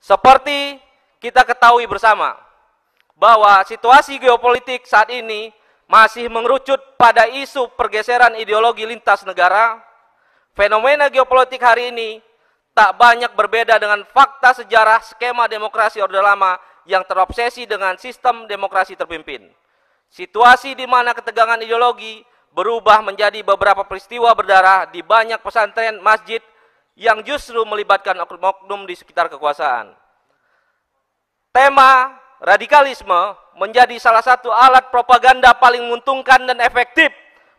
Seperti kita ketahui bersama bahwa situasi geopolitik saat ini masih mengerucut pada isu pergeseran ideologi lintas negara. Fenomena geopolitik hari ini tak banyak berbeda dengan fakta sejarah skema demokrasi Orde Lama yang terobsesi dengan sistem demokrasi terpimpin. Situasi di mana ketegangan ideologi berubah menjadi beberapa peristiwa berdarah di banyak pesantren, masjid, yang justru melibatkan oknum-oknum di sekitar kekuasaan. Tema radikalisme menjadi salah satu alat propaganda paling menguntungkan dan efektif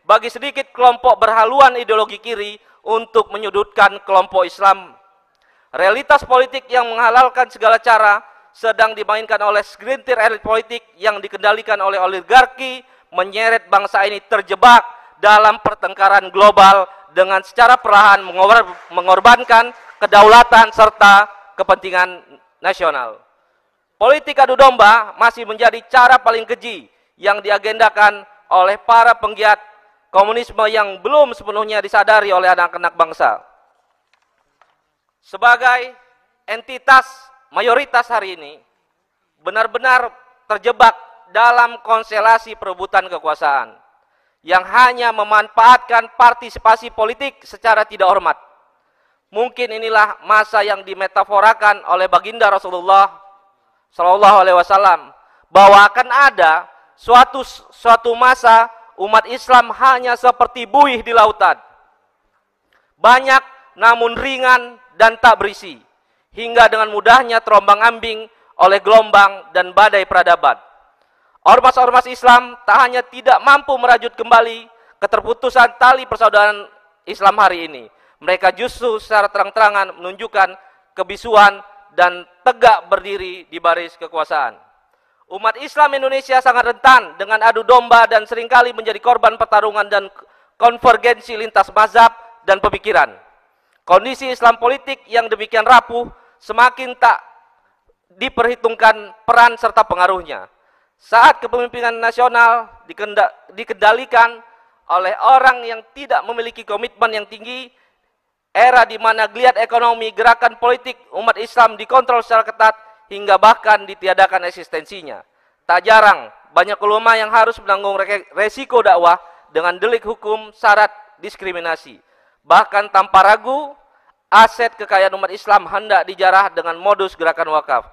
bagi sedikit kelompok berhaluan ideologi kiri untuk menyudutkan kelompok Islam. Realitas politik yang menghalalkan segala cara sedang dimainkan oleh segelintir elit politik yang dikendalikan oleh oligarki menyeret bangsa ini terjebak dalam pertengkaran global dengan secara perlahan mengorbankan kedaulatan serta kepentingan nasional. Politik adu domba masih menjadi cara paling keji yang diagendakan oleh para penggiat komunisme yang belum sepenuhnya disadari oleh anak-anak bangsa. Sebagai entitas mayoritas hari ini, benar-benar terjebak dalam konstelasi perebutan kekuasaan yang hanya memanfaatkan partisipasi politik secara tidak hormat. Mungkin inilah masa yang dimetaforakan oleh baginda Rasulullah Shallallahu Alaihi Wasallam bahwa akan ada suatu suatu masa umat Islam hanya seperti buih di lautan, banyak namun ringan dan tak berisi, hingga dengan mudahnya terombang ambing oleh gelombang dan badai peradaban. Ormas-ormas Islam tak hanya tidak mampu merajut kembali keterputusan tali persaudaraan Islam hari ini. Mereka justru secara terang-terangan menunjukkan kebisuan dan tegak berdiri di baris kekuasaan. Umat Islam Indonesia sangat rentan dengan adu domba dan seringkali menjadi korban pertarungan dan konvergensi lintas mazhab dan pemikiran. Kondisi Islam politik yang demikian rapuh semakin tak diperhitungkan peran serta pengaruhnya. Saat kepemimpinan nasional dikendalikan oleh orang yang tidak memiliki komitmen yang tinggi, era di mana geliat ekonomi, gerakan politik umat Islam dikontrol secara ketat hingga bahkan ditiadakan eksistensinya. Tak jarang banyak ulama yang harus menanggung resiko dakwah dengan delik hukum syarat diskriminasi. Bahkan tanpa ragu, aset kekayaan umat Islam hendak dijarah dengan modus gerakan wakaf.